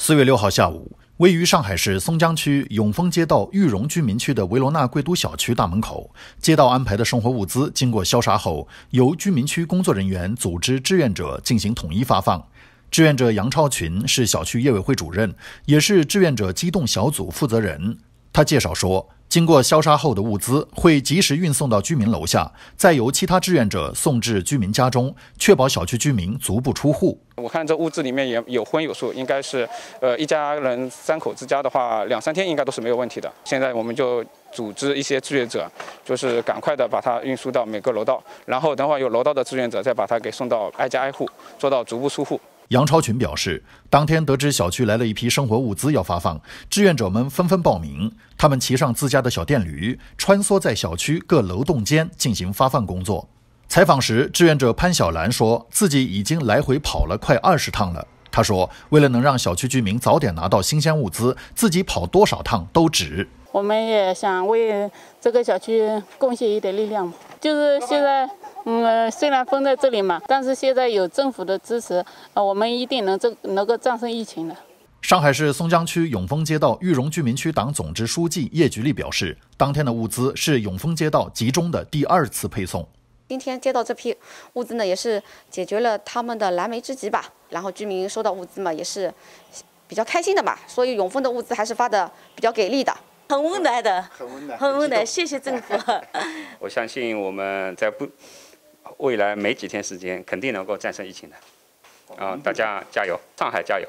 四月六号下午，位于上海市松江区永丰街道裕荣居民区的维罗纳贵都小区大门口，街道安排的生活物资经过消杀后，由居民区工作人员组织志愿者进行统一发放。志愿者杨超群是小区业委会主任，也是志愿者机动小组负责人。他介绍说。经过消杀后的物资会及时运送到居民楼下，再由其他志愿者送至居民家中，确保小区居民足不出户。我看这物资里面也有荤有素，应该是，呃，一家人三口之家的话，两三天应该都是没有问题的。现在我们就组织一些志愿者，就是赶快的把它运输到每个楼道，然后等会儿有楼道的志愿者再把它给送到挨家挨户，做到足不出户。杨超群表示，当天得知小区来了一批生活物资要发放，志愿者们纷纷报名。他们骑上自家的小电驴，穿梭在小区各楼栋间进行发放工作。采访时，志愿者潘小兰说自己已经来回跑了快二十趟了。她说：“为了能让小区居民早点拿到新鲜物资，自己跑多少趟都值。”我们也想为这个小区贡献一点力量，就是现在。嗯，虽然封在这里嘛，但是现在有政府的支持，啊，我们一定能战能够战胜疫情的。上海市松江区永丰街道裕荣居民区党总支书记叶菊丽表示，当天的物资是永丰街道集中的第二次配送。今天接到这批物资呢，也是解决了他们的燃眉之急吧。然后居民收到物资嘛，也是比较开心的吧。所以永丰的物资还是发的比较给力的，很温暖的，很温暖，很温暖。谢谢政府。我相信我们在不未来没几天时间，肯定能够战胜疫情的，啊！大家加油，上海加油！